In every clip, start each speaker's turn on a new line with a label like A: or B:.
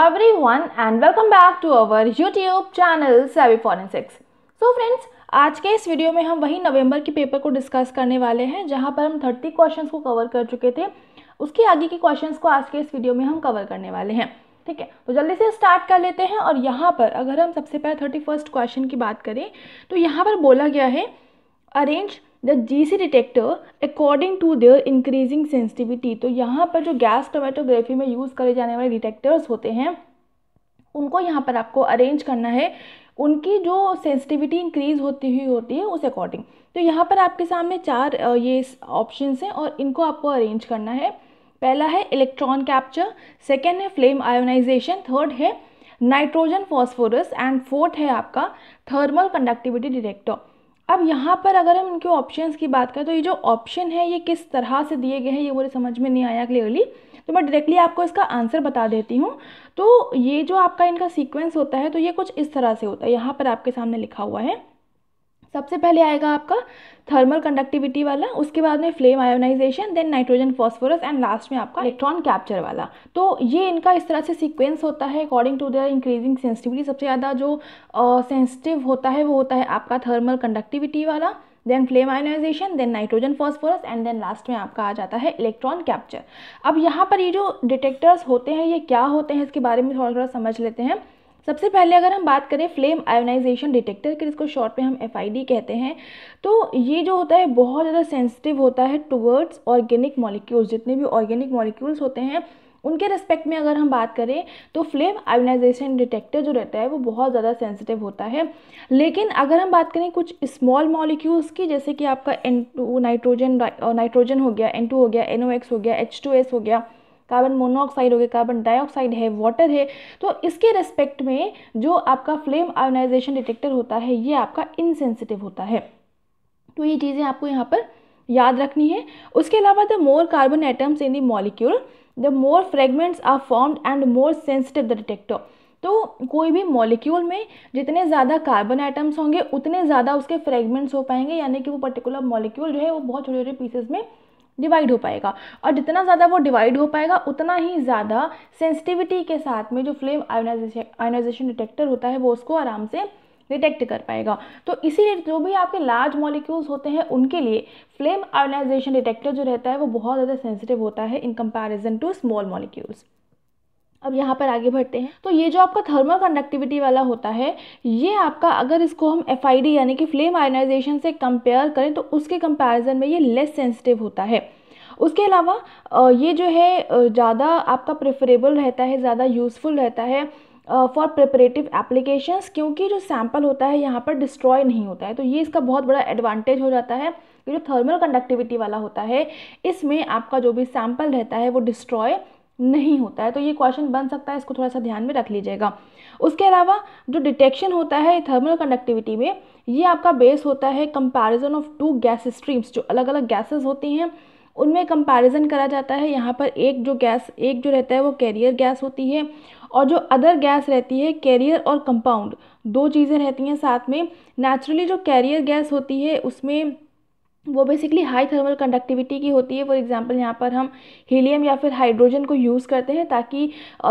A: every everyone and welcome back to our YouTube channel Savvy Forensics so friends आज के इस video में हम वही नवंबर के पेपर को डिस्कस करने वाले हैं जहां पर हम 30 क्वेश्चंस को कवर कर चुके थे उसके आगे के क्वेश्चंस को आज के इस वीडियो में हम कवर करने वाले हैं ठीक है तो जल्दी से स्टार्ट कर लेते हैं और यहाँ पर अगर हम सबसे पहले थर्टी फर्स्ट क्वेश्चन की बात करें तो यहाँ पर बोला गया है arrange the G C detector according to their increasing sensitivity तो यहाँ पर जो गैस टोमेटोग्राफी में यूज़ करे जाने वाले डिटेक्टर्स होते हैं उनको यहाँ पर आपको अरेंज करना है उनकी जो सेंसिटिविटी इंक्रीज होती हुई होती है उस अकॉर्डिंग तो यहाँ पर आपके सामने चार ये ऑप्शंस हैं और इनको आपको अरेंज करना है पहला है इलेक्ट्रॉन कैप्चर सेकेंड है फ्लेम आयोनाइजेशन थर्ड है नाइट्रोजन फॉस्फोरस एंड फोर्थ है आपका थर्मल कंडक्टिविटी डिटेक्टर अब यहाँ पर अगर हम इनके ऑप्शंस की बात करें तो ये जो ऑप्शन है ये किस तरह से दिए गए हैं ये मुझे समझ में नहीं आया क्लियरली तो मैं डायरेक्टली आपको इसका आंसर बता देती हूँ तो ये जो आपका इनका सीक्वेंस होता है तो ये कुछ इस तरह से होता है यहाँ पर आपके सामने लिखा हुआ है सबसे पहले आएगा आपका थर्मल कंडक्टिविटी वाला उसके बाद में flame ionization then nitrogen phosphorus and last में आपका इलेक्ट्रॉन कैप्चर वाला तो ये इनका इस तरह से सीक्वेंस होता है according to their increasing sensitivity सबसे ज़्यादा जो सेंसिटिव uh, होता है वो होता है आपका थर्मल कंडक्टिविटी वाला then flame ionization then nitrogen phosphorus and then last में आपका आ जाता है इलेक्ट्रॉन कैप्चर अब यहाँ पर ये जो डिटेक्टर्स होते हैं ये क्या होते हैं इसके बारे में थोड़ा थोड़ा समझ लेते हैं सबसे पहले अगर हम बात करें फ्लेम आयोनाइजेशन डिटेक्टर के जिसको शॉर्ट में हम एफ कहते हैं तो ये जो होता है बहुत ज़्यादा सेंसिटिव होता है टूवर्ड्स ऑर्गेनिक मॉलिक्यूल्स जितने भी ऑर्गेनिक मॉलिक्यूल्स होते हैं उनके रिस्पेक्ट में अगर हम बात करें तो फ्लेम आयोनाइजेशन डिटेक्टर जो रहता है वो बहुत ज़्यादा सेंसिटिव होता है लेकिन अगर हम बात करें कुछ स्मॉल मॉलिक्यूल्स की जैसे कि आपका एन नाइट्रोजन नाइट्रोजन हो गया एन हो गया एन हो गया एच हो गया कार्बन मोनोऑक्साइड हो गया कार्बन डाइऑक्साइड है वाटर है तो इसके रेस्पेक्ट में जो आपका फ्लेम आयोनाइजेशन डिटेक्टर होता है ये आपका इनसेंसिटिव होता है तो ये चीज़ें आपको यहाँ पर याद रखनी है उसके अलावा the more carbon atoms in the molecule the more fragments are formed and more sensitive the detector तो कोई भी मॉलिक्यूल में जितने ज़्यादा कार्बन एटम्स होंगे उतने ज़्यादा उसके फ्रेगमेंट्स हो पाएंगे यानी कि वो पर्टिकुलर मॉलिक्यूल जो है वो बहुत छोटे छोटे पीसेस में डिवाइड हो पाएगा और जितना ज़्यादा वो डिवाइड हो पाएगा उतना ही ज़्यादा सेंसिटिविटी के साथ में जो फ्लेम आयोनाइजेशन आयोनाइजेशन डिटेक्टर होता है वो उसको आराम से डिटेक्ट कर पाएगा तो इसीलिए जो भी आपके लार्ज मॉलिक्यूल्स होते हैं उनके लिए फ्लेम आयोनाइजेशन डिटेक्टर जो रहता है वो बहुत ज़्यादा सेंसिटिव होता है in comparison to small molecules अब यहाँ पर आगे बढ़ते हैं तो ये जो आपका थर्मल कंडक्टिविटी वाला होता है ये आपका अगर इसको हम एफ यानी कि फ्लेम आयनाइजेशन से कंपेयर करें तो उसके कंपेरिजन में ये लेस सेंसिटिव होता है उसके अलावा ये जो है ज़्यादा आपका प्रेफरेबल रहता है ज़्यादा यूज़फुल रहता है फॉर प्रिपरेटिव एप्लीकेशंस क्योंकि जो सैम्पल होता है यहाँ पर डिस्ट्रॉय नहीं होता है तो ये इसका बहुत बड़ा एडवांटेज हो जाता है कि जो थर्मल कंडक्टिविटी वाला होता है इसमें आपका जो भी सैम्पल रहता है वो डिस्ट्रॉय नहीं होता है तो ये क्वेश्चन बन सकता है इसको थोड़ा सा ध्यान में रख लीजिएगा उसके अलावा जो डिटेक्शन होता है थर्मल कंडक्टिविटी में ये आपका बेस होता है comparison of two gas streams जो अलग अलग गैसेस होती हैं उनमें कंपैरिजन करा जाता है यहाँ पर एक जो गैस एक जो रहता है वो कैरियर गैस होती है और जो अदर गैस रहती है कैरियर और कंपाउंड दो चीज़ें रहती हैं साथ में नेचुरली जो कैरियर गैस होती है उसमें वो बेसिकली हाई थर्मल कंडक्टिविटी की होती है फॉर एग्जांपल यहाँ पर हम हीलियम या फिर हाइड्रोजन को यूज़ करते हैं ताकि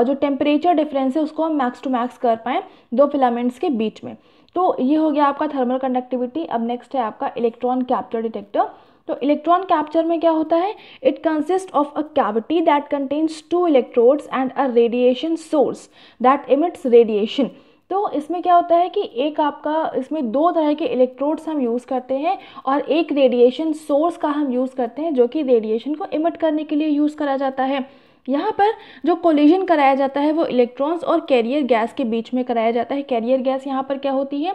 A: जो टेम्परेचर डिफरेंस है उसको हम मैक्स टू मैक्स कर पाएँ दो फिलामेंट्स के बीच में तो ये हो गया आपका थर्मल कंडक्टिविटी अब नेक्स्ट है आपका इलेक्ट्रॉन कैप्चर डिटेक्टर तो इलेक्ट्रॉन कैप्चर में क्या होता है it consist of a cavity that contains two electrodes and a radiation source that emits radiation तो इसमें क्या होता है कि एक आपका इसमें दो तरह के इलेक्ट्रोड्स हम यूज़ करते हैं और एक रेडिएशन सोर्स का हम यूज़ करते हैं जो कि रेडिएशन को इमिट करने के लिए यूज़ करा जाता है यहाँ पर जो कोलिजन कराया जाता है वो इलेक्ट्रॉन्स और कैरियर गैस के बीच में कराया जाता है कैरियर गैस यहाँ पर क्या होती है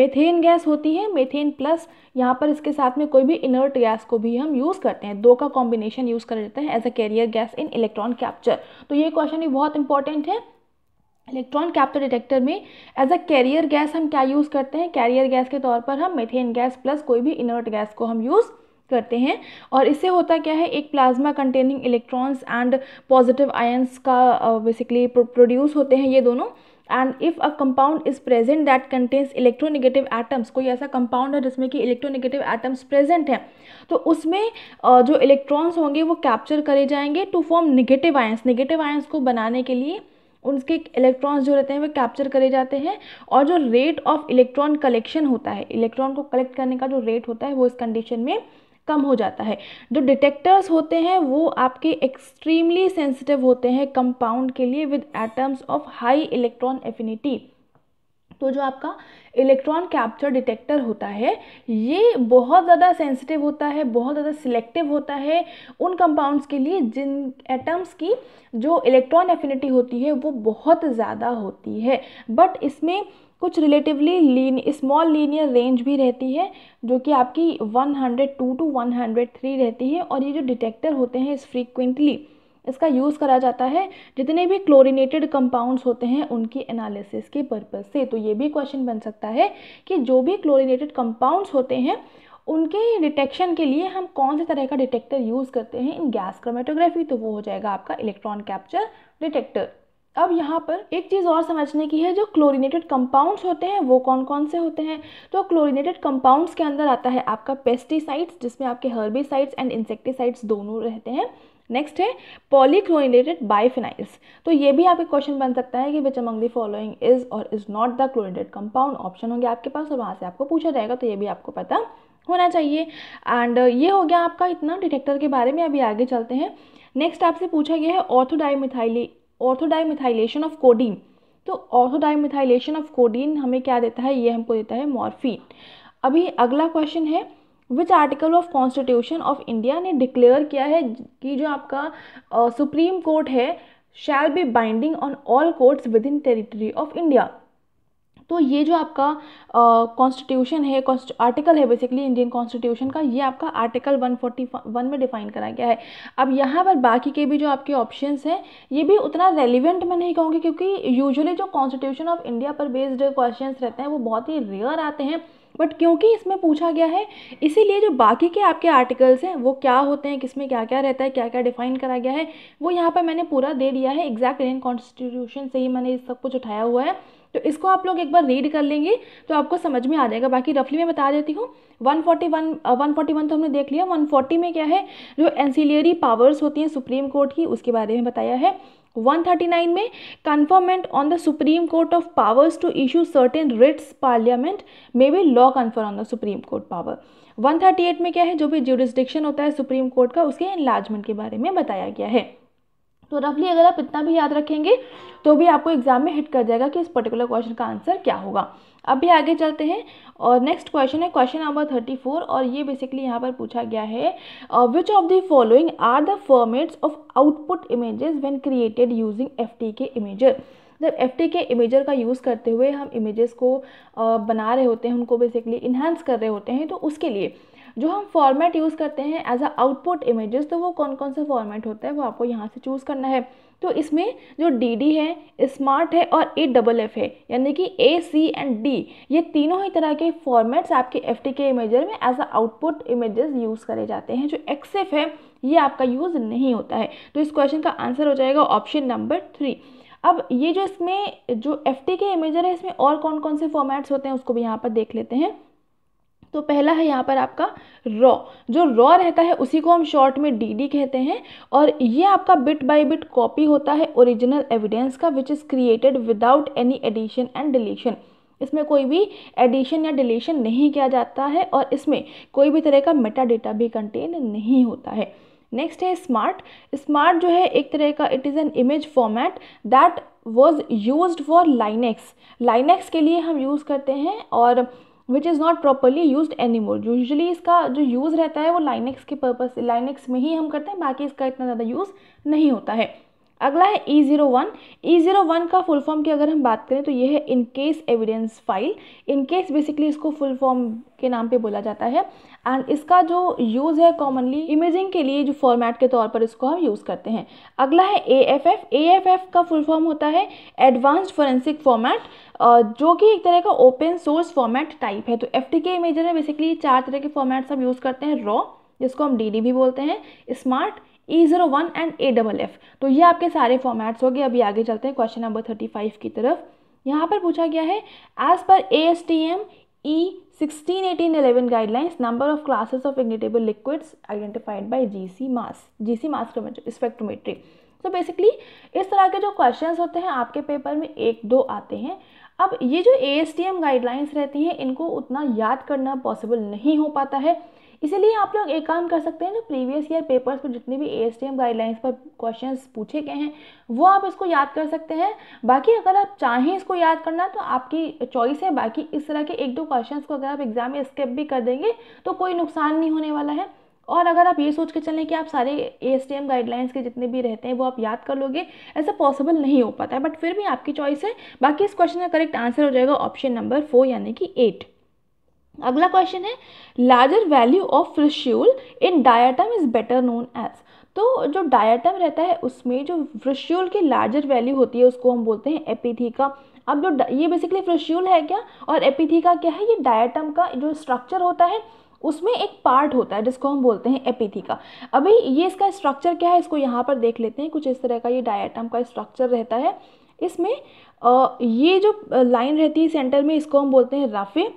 A: मेथेन गैस होती है मेथेन प्लस यहाँ पर इसके साथ में कोई भी इनर्ट गैस को भी हम यूज़ करते हैं दो का कॉम्बिनेशन यूज़ कर लेते हैं as a carrier gas in electron capture तो ये क्वेश्चन भी बहुत इंपॉर्टेंट है इलेक्ट्रॉन कैप्चर डिटेक्टर में एज अ कैरियर गैस हम क्या यूज़ करते हैं कैरियर गैस के तौर पर हम मेथेन गैस प्लस कोई भी इनर्ट गैस को हम यूज़ करते हैं और इससे होता क्या है एक plasma containing electrons and positive ions का बेसिकली uh, प्रोड्यूस होते हैं ये दोनों and if a compound is present that contains electronegative atoms कोई ऐसा कंपाउंड है जिसमें कि इलेक्ट्रोनेगेटिव एटम्स प्रेजेंट हैं तो उसमें uh, जो इलेक्ट्रॉन्स होंगे वो कैप्चर करे जाएंगे to form negative ions negative ions को बनाने के लिए उनके इलेक्ट्रॉन्स जो रहते हैं वे कैप्चर करे जाते हैं और जो रेट ऑफ इलेक्ट्रॉन कलेक्शन होता है इलेक्ट्रॉन को कलेक्ट करने का जो रेट होता है वो इस कंडीशन में कम हो जाता है जो डिटेक्टर्स होते हैं वो आपके एक्सट्रीमली सेंसिटिव होते हैं कंपाउंड के लिए with atoms of high electron affinity तो जो आपका इलेक्ट्रॉन कैप्चर डिटेक्टर होता है ये बहुत ज़्यादा सेंसिटिव होता है बहुत ज़्यादा सिलेक्टिव होता है उन कंपाउंड्स के लिए जिन एटम्स की जो इलेक्ट्रॉन एफिनिटी होती है वो बहुत ज़्यादा होती है बट इसमें कुछ relatively lean small linear range भी रहती है जो कि आपकी 102 टू 103 रहती है और ये जो डिटेक्टर होते हैं इस फ्रीक्वेंटली इसका यूज़ करा जाता है जितने भी क्लोरिनेटेड कंपाउंड्स होते हैं उनकी एनालिसिस के पर्पज़ से तो ये भी क्वेश्चन बन सकता है कि जो भी क्लोरिनेटेड कंपाउंड्स होते हैं उनके डिटेक्शन के लिए हम कौन से तरह का डिटेक्टर यूज़ करते हैं इन गैस क्रोमेटोग्राफी तो वो हो जाएगा आपका इलेक्ट्रॉन कैप्चर डिटेक्टर अब यहाँ पर एक चीज़ और समझने की है जो क्लोरीनेटेड कंपाउंड्स होते हैं वो कौन कौन से होते हैं तो क्लोरीनेटेड कंपाउंड्स के अंदर आता है आपका पेस्टिसाइड्स जिसमें आपके हर्बिसाइड्स एंड इंसेक्टिसाइड्स दोनों रहते हैं नेक्स्ट है पॉलीक्लोरिनेटेड बाइफिनाइल्स तो ये भी आपके क्वेश्चन बन सकता है कि which among the following is or is not the chlorinated compound option होंगे आपके पास और वहाँ से आपको पूछा जाएगा तो ये भी आपको पता होना चाहिए एंड ये हो गया आपका इतना डिटेक्टर के बारे में अभी आगे चलते हैं नेक्स्ट आपसे पूछा गया है ऑर्थोडाइमिथाइली ऑर्थोडाइमिथाइलेशन ऑफ कोडीन तो ऑर्थोडाइमिथाइलेशन ऑफ कोडीन हमें क्या देता है ये हमको देता है मॉर्फिन अभी अगला क्वेश्चन है which article of constitution of India ने डिक्लेयर किया है कि जो आपका सुप्रीम कोर्ट है shall be binding on all courts within territory of India तो ये जो आपका कॉन्स्टिट्यूशन है आर्टिकल है बेसिकली इंडियन कॉन्स्टिट्यूशन का ये आपका आर्टिकल 141 में डिफाइन करा गया है अब यहाँ पर बाकी के भी जो आपके ऑप्शन हैं ये भी उतना रेलिवेंट मैं नहीं कहूँगी क्योंकि यूजुअली जो कॉन्स्टिट्यूशन ऑफ इंडिया पर बेस्ड क्वेश्चन रहते हैं वो बहुत ही रेयर आते हैं बट क्योंकि इसमें पूछा गया है इसीलिए जो बाकी के आपके आर्टिकल्स हैं वो क्या होते हैं किसमें क्या क्या रहता है क्या क्या डिफाइन करा गया है वो यहाँ पर मैंने पूरा दे दिया है एग्जैक्ट इंडियन कॉन्स्टिट्यूशन से ही मैंने सब कुछ उठाया हुआ है तो इसको आप लोग एक बार रीड कर लेंगे तो आपको समझ में आ जाएगा बाकी रफली मैं बता देती हूँ one forty one one forty one तो हमने देख लिया वन फोर्टी में क्या है जो एंसिलियरी पावर्स होती हैं सुप्रीम कोर्ट की उसके बारे में बताया है 139 में conferment on the supreme court of powers to issue certain writs parliament may be law confirm on the supreme court power 138 में क्या है जो भी ज्यूरिस्डिक्शन होता है सुप्रीम कोर्ट का उसके एनलार्जमेंट के बारे में बताया गया है तो रफली अगर आप इतना भी याद रखेंगे तो भी आपको एग्जाम में हिट कर जाएगा कि इस पर्टिकुलर क्वेश्चन का आंसर क्या होगा अब भी आगे चलते हैं और नेक्स्ट क्वेश्चन है क्वेश्चन नंबर थर्टी फोर और ये बेसिकली यहाँ पर पूछा गया है which of the following are the formats of output images when created using F K imager जब एफ के इमेजर का यूज़ करते हुए हम इमेजेस को uh, बना रहे होते हैं उनको बेसिकली इन्हांस कर रहे होते हैं तो उसके लिए जो हम फॉर्मेट यूज़ करते हैं एज अ आउटपुट इमेजेस तो वो कौन कौन सा फॉर्मेट होता है वो आपको यहाँ से चूज़ करना है तो इसमें जो डी डी है स्मार्ट है और ए डबल एफ है यानी कि ए सी एंड डी ये तीनों ही तरह के फॉर्मेट्स आपके एफ टी के इमेजर में as a output images use करे जाते हैं जो एक्सेफ है ये आपका यूज़ नहीं होता है तो इस क्वेश्चन का आंसर हो जाएगा ऑप्शन नंबर थ्री अब ये जो इसमें जो एफ टी के इमेजर है इसमें और कौन कौन से फॉर्मेट्स होते हैं उसको भी यहाँ पर देख लेते हैं तो पहला है यहाँ पर आपका रॉ जो रॉ रहता है उसी को हम शॉर्ट में डीडी कहते हैं और ये आपका बिट बाय बिट कॉपी होता है ओरिजिनल एविडेंस का which is created without any addition and deletion इसमें कोई भी एडिशन या डिलीशन नहीं किया जाता है और इसमें कोई भी तरह का मेटा डेटा भी कंटेन नहीं होता है नेक्स्ट है स्मार्ट स्मार्ट जो है एक तरह का it is an image format that was use for Linux Linux के लिए हम यूज़ करते हैं और which is not properly use anymore usually इसका जो यूज़ रहता है वो लाइनेक्स के पर्पज़ से लाइनेक्स में ही हम करते हैं बाकी इसका इतना ज़्यादा यूज़ नहीं होता है अगला है E zero one E zero one का फुल फॉर्म की अगर हम बात करें तो ये है EnCase evidence file EnCase basically इसको फुल फॉर्म के नाम पे बोला जाता है एंड इसका जो यूज़ है कॉमनली इमेजिंग के लिए जो फॉर्मेट के तौर पर इसको हम यूज़ करते हैं अगला है A F F A F F का फुल फॉर्म होता है एडवांस्ड फोरेंसिक फॉर्मेट जो कि एक तरह का ओपन सोर्स फॉर्मेट टाइप है तो एफ टी के इमेजर में बेसिकली चार तरह के फॉर्मेट्स हम यूज़ करते हैं रॉ जिसको हम डी डी भी बोलते हैं smart A zero one and A double F तो ये आपके सारे फॉर्मेट्स हो गए अभी आगे चलते हैं क्वेश्चन नंबर थर्टी फाइव की तरफ यहाँ पर पूछा गया है as per A S T M E sixteen eighteen eleven guidelines number of classes of ignitable liquids identified by G C mass G C mass spectrometry तो बेसिकली इस तरह के जो क्वेश्चन होते हैं आपके पेपर में एक दो आते हैं अब ये जो A S T M guidelines रहती हैं इनको उतना याद करना पॉसिबल नहीं हो पाता है इसीलिए आप लोग एक काम कर सकते हैं जो प्रीवियस ईयर पेपर्स पर जितने भी ए गाइडलाइंस पर क्वेश्चन पूछे गए हैं वो आप इसको याद कर सकते हैं बाकी अगर आप चाहें इसको याद करना तो आपकी चॉइस है बाकी इस तरह के एक दो क्वेश्चन को अगर आप एग्जाम में स्किप भी कर देंगे तो कोई नुकसान नहीं होने वाला है और अगर आप ये सोच के चलें कि आप सारे A S T M guidelines के जितने भी रहते हैं वो आप याद कर लोगे ऐसा पॉसिबल नहीं हो पाता है बट फिर भी आपकी चॉइस है बाकी इस क्वेश्चन का करेक्ट आंसर हो जाएगा ऑप्शन नंबर फोर यानी कि एट अगला क्वेश्चन है larger value of frustule in diatom is better known as तो जो डायाटम रहता है उसमें जो फ्रिश्यूल की लार्जर वैल्यू होती है उसको हम बोलते हैं एपिथीका अब जो ये बेसिकली फ्रिश्यूल है क्या और एपिथीका क्या है ये डायाटम का जो स्ट्रक्चर होता है उसमें एक पार्ट होता है जिसको हम बोलते हैं एपिथिका अभी ये इसका स्ट्रक्चर क्या है इसको यहाँ पर देख लेते हैं कुछ इस तरह का ये डायटम का स्ट्रक्चर रहता है इसमें ये जो लाइन रहती है सेंटर में इसको हम बोलते हैं राफे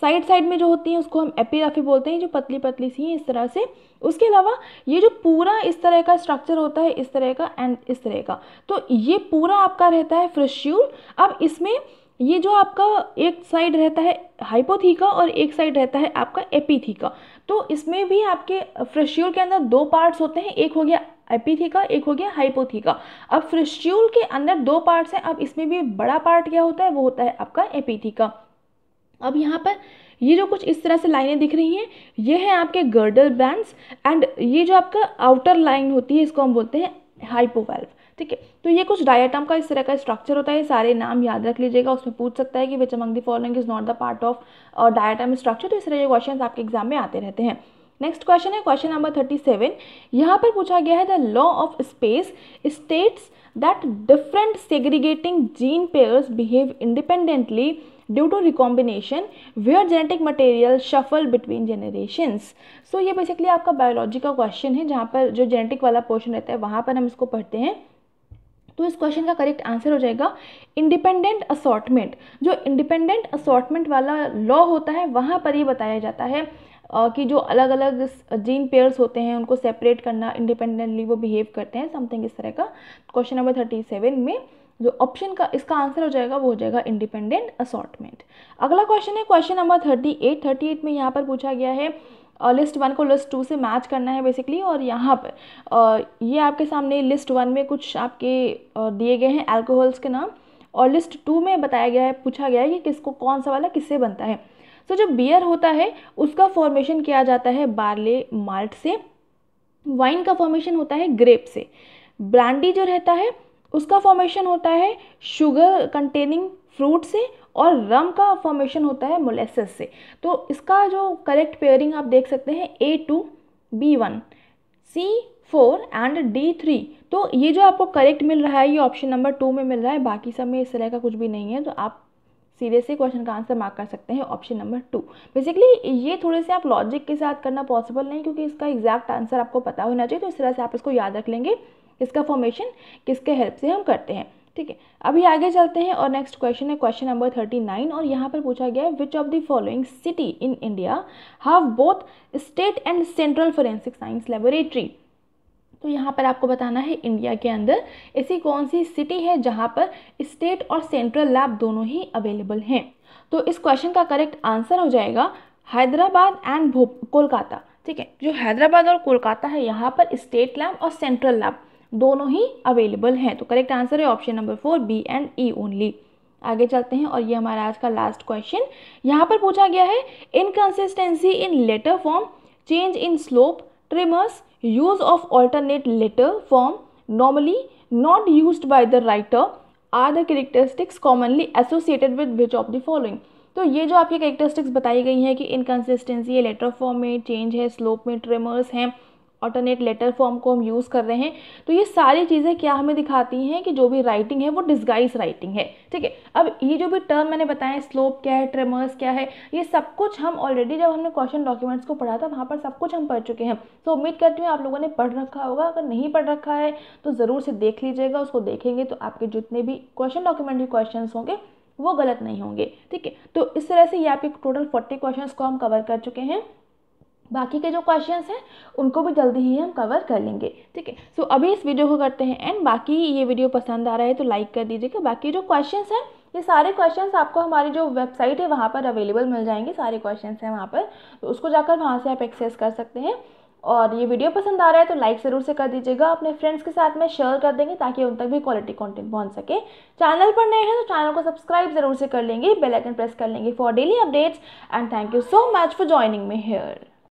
A: साइड साइड में जो होती हैं उसको हम एपिग्राफी बोलते हैं जो पतली पतली सी हैं इस तरह से उसके अलावा ये जो पूरा इस तरह का स्ट्रक्चर होता है इस तरह का एंड इस तरह का तो ये पूरा आपका रहता है फ्रेश्यूल अब इसमें ये जो आपका एक साइड रहता है हाइपोथीका और एक साइड रहता है आपका एपीथीका तो इसमें भी आपके फ्रेश्यूल के अंदर दो पार्ट्स होते हैं एक हो गया एपीथीका एक हो गया हाइपोथीका अब फ्रेश्यूल के अंदर दो पार्ट्स हैं अब इसमें भी बड़ा पार्ट क्या होता है वो होता है आपका एपीथीका अब यहाँ पर ये जो कुछ इस तरह से लाइनें दिख रही हैं ये हैं आपके गर्डल बैंड्स एंड ये जो आपका आउटर लाइन होती है इसको हम बोलते हैं हाइपोवेल्व ठीक है तो ये कुछ डायटम का इस तरह का स्ट्रक्चर होता है सारे नाम याद रख लीजिएगा उसमें पूछ सकता है कि which among the following is not the part of diatom structure तो इस तरह के क्वेश्चन आपके एग्जाम में आते रहते हैं नेक्स्ट क्वेश्चन है क्वेश्चन नंबर थर्टी सेवन यहाँ पर पूछा गया है the law of space states that different segregating gene pairs behave independently due to recombination where genetic material shuffle between generations so ये बेसिकली आपका बायोलॉजी का क्वेश्चन है जहाँ पर जो जेनेटिक वाला पोर्शन रहता है वहाँ पर हम इसको पढ़ते हैं तो इस क्वेश्चन का करेक्ट आंसर हो जाएगा इंडिपेंडेंट असॉटमेंट जो इंडिपेंडेंट असॉटमेंट वाला लॉ होता है वहाँ पर ये बताया जाता है कि जो अलग अलग जीन पेयर्स होते हैं उनको सेपरेट करना इंडिपेंडेंटली वो बिहेव करते हैं समथिंग इस तरह का क्वेश्चन नंबर थर्टी सेवन में जो ऑप्शन का इसका आंसर हो जाएगा वो हो जाएगा इंडिपेंडेंट असॉटमेंट अगला क्वेश्चन है question number thirty eight thirty eight में यहाँ पर पूछा गया है लिस्ट वन को लिस्ट टू से मैच करना है बेसिकली और यहाँ पर ये आपके सामने लिस्ट वन में कुछ आपके दिए गए हैं अल्कोहल्स के नाम और लिस्ट टू में बताया गया है पूछा गया है कि किसको कौन सा वाला किससे बनता है सो जो बियर होता है उसका फॉर्मेशन किया जाता है बार्ले माल्ट से वाइन का फॉर्मेशन होता है ग्रेप से ब्रांडी जो रहता है उसका फॉर्मेशन होता है शुगर कंटेनिंग फ्रूट से और रम का फॉर्मेशन होता है मोलेसिस से तो इसका जो करेक्ट पेयरिंग आप देख सकते हैं A two B one C four and D three तो ये जो आपको करेक्ट मिल रहा है ये ऑप्शन नंबर टू में मिल रहा है बाकी सब में इस तरह का कुछ भी नहीं है तो आप सीरियसली क्वेश्चन का आंसर मार्क कर सकते हैं ऑप्शन नंबर टू बेसिकली ये थोड़े से आप लॉजिक के साथ करना पॉसिबल नहीं क्योंकि इसका एग्जैक्ट आंसर आपको पता होना चाहिए तो इस तरह से आप इसको याद रख लेंगे इसका फॉर्मेशन किसके हेल्प से हम करते हैं ठीक है अभी आगे चलते हैं और नेक्स्ट क्वेश्चन है क्वेश्चन नंबर थर्टी नाइन और यहाँ पर पूछा गया है which of the following city in India have both state and central forensic science laboratory तो यहाँ पर आपको बताना है इंडिया के अंदर ऐसी कौन सी सिटी है जहाँ पर स्टेट और सेंट्रल लैब दोनों ही अवेलेबल हैं तो इस क्वेश्चन का करेक्ट आंसर हो जाएगा हैदराबाद एंड भोप कोलकाता ठीक है जो हैदराबाद और कोलकाता है यहाँ पर स्टेट लैब और सेंट्रल लैब दोनों ही अवेलेबल हैं तो करेक्ट आंसर है option number four B and E only आगे चलते हैं और ये हमारा आज का लास्ट क्वेश्चन यहाँ पर पूछा गया है inconsistency in letter form change in slope tremors use of alternate letter form normally not use by the writer are the characteristics commonly associated with which of the following तो ये जो आपकी characteristics बताई गई हैं कि इनकन्सिस्टेंसी है letter form में चेंज है स्लोप में ट्रेमर्स हैं ऑल्टरनेट लेटर फॉर्म को हम यूज़ कर रहे हैं तो ये सारी चीज़ें क्या हमें दिखाती हैं कि जो भी राइटिंग है वो डिस्गाइज राइटिंग है ठीक है अब ये जो भी टर्म मैंने बताया स्लोप क्या है ट्रेमर्स क्या है ये सब कुछ हम ऑलरेडी जब हमने क्वेश्चन डॉक्यूमेंट्स को पढ़ा था वहाँ पर सब कुछ हम पढ़ चुके हैं तो उम्मीद करती हूँ आप लोगों ने पढ़ रखा होगा अगर नहीं पढ़ रखा है तो ज़रूर से देख लीजिएगा उसको देखेंगे तो आपके जितने भी क्वेश्चन डॉक्यूमेंट के क्वेश्चन होंगे वो गलत नहीं होंगे ठीक है तो इस तरह से ये आपके टोटल फोर्टी क्वेश्चन को हम कवर कर चुके हैं बाकी के जो क्वेश्चन हैं उनको भी जल्दी ही हम कवर कर लेंगे ठीक है सो अभी इस वीडियो को करते हैं एंड बाकी ये वीडियो पसंद आ रहा है तो लाइक कर दीजिएगा बाकी जो क्वेश्चन हैं ये सारे क्वेश्चंस आपको हमारी जो वेबसाइट है वहाँ पर अवेलेबल मिल जाएंगे सारे क्वेश्चंस हैं वहाँ पर तो उसको जाकर वहाँ से आप एक्सेस कर सकते हैं और ये वीडियो पसंद आ रहा है तो लाइक ज़रूर से कर दीजिएगा अपने फ्रेंड्स के साथ में शेयर कर देंगे ताकि उन तक भी क्वालिटी कंटेंट पहुंच सके चैनल पर नए हैं तो चैनल को सब्सक्राइब ज़रूर से कर लेंगे बेल आइकन प्रेस कर लेंगे for daily updates and thank you so much for joining me hair